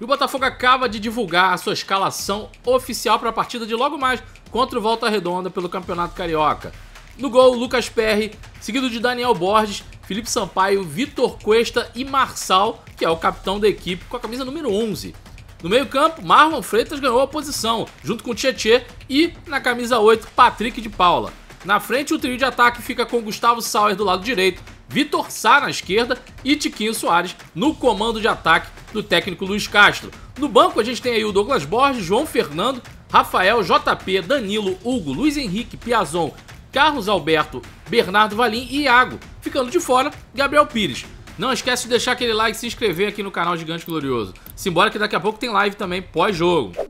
E o Botafogo acaba de divulgar a sua escalação oficial para a partida de logo mais contra o Volta Redonda pelo Campeonato Carioca. No gol, Lucas Perry, seguido de Daniel Borges, Felipe Sampaio, Vitor Cuesta e Marçal, que é o capitão da equipe, com a camisa número 11. No meio-campo, Marlon Freitas ganhou a posição, junto com Tietê e, na camisa 8, Patrick de Paula. Na frente, o trio de ataque fica com Gustavo Sauer do lado direito, Vitor Sá na esquerda e Tiquinho Soares no comando de ataque do técnico Luiz Castro. No banco a gente tem aí o Douglas Borges, João Fernando, Rafael, JP, Danilo, Hugo, Luiz Henrique, Piazon, Carlos Alberto, Bernardo Valim e Iago. Ficando de fora, Gabriel Pires. Não esquece de deixar aquele like e se inscrever aqui no canal Gigante Glorioso. Simbora que daqui a pouco tem live também pós-jogo.